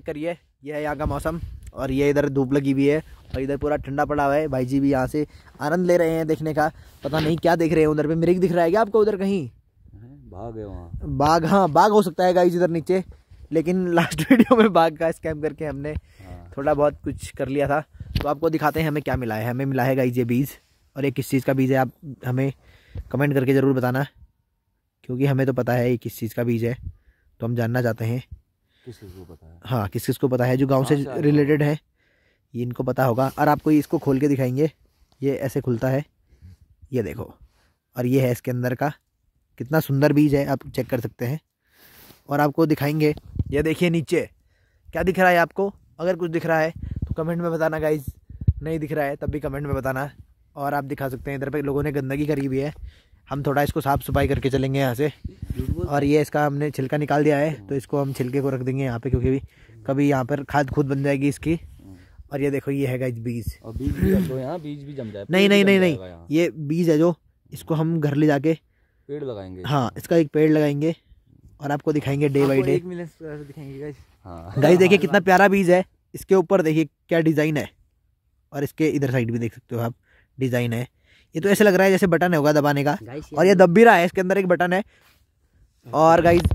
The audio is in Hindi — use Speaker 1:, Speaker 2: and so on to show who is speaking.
Speaker 1: करिए यह है यहाँ का मौसम और ये इधर धूप लगी हुई है और इधर पूरा ठंडा पड़ा हुआ है भाई जी भी यहाँ से आनंद ले रहे हैं देखने का पता नहीं क्या देख रहे हैं उधर पे मृग दिख रहा है क्या आपको उधर कहीं बाघ है वहाँ बाघ हाँ बाघ हो सकता है गाइज इधर नीचे लेकिन लास्ट वीडियो में बाघ का स्कैम करके हमने हाँ। थोड़ा बहुत कुछ कर लिया था तो आपको दिखाते हैं हमें क्या मिला है हमें मिला है गाइज ये बीज और ये किस चीज़ का बीज है आप हमें कमेंट करके ज़रूर बताना क्योंकि हमें तो पता है ये किस चीज़ का बीज है तो हम जानना चाहते हैं
Speaker 2: किस किस को पता है
Speaker 1: हाँ किस किस को पता है जो गांव से हाँ, रिलेटेड है ये इनको पता होगा और आपको इसको खोल के दिखाएंगे ये ऐसे खुलता है ये देखो और ये है इसके अंदर का कितना सुंदर बीज है आप चेक कर सकते हैं और आपको दिखाएंगे ये देखिए नीचे क्या दिख रहा है आपको अगर कुछ दिख रहा है तो कमेंट में बताना गाइज नहीं दिख रहा है तब भी कमेंट में बताना और आप दिखा सकते हैं इधर पे लोगों ने गंदगी करी हुई है हम थोड़ा इसको साफ़ सफाई करके चलेंगे यहाँ से और ये इसका हमने छिलका निकाल दिया है तो इसको हम छिलके को रख देंगे यहाँ पे क्योंकि भी कभी यहाँ पर खाद खुद बन जाएगी इसकी और ये देखो ये है बीज और बीज भी तो यहाँ बीज भी जम जाए नहीं नहीं नहीं नहीं ये बीज है जो इसको हम घर ले जाके पेड़ लगाएंगे हाँ इसका एक पेड़ लगाएंगे और आपको दिखाएंगे डे बाई डे
Speaker 3: दिखाएंगे गाइस हाँ। देखिए कितना
Speaker 1: प्यारा बीज है इसके ऊपर देखिए क्या डिज़ाइन है और इसके इधर साइड भी देख सकते हो आप डिज़ाइन है ये तो ऐसे लग रहा है जैसे बटन होगा दबाने का और ये दब भी रहा है इसके अंदर एक बटन है और गाइज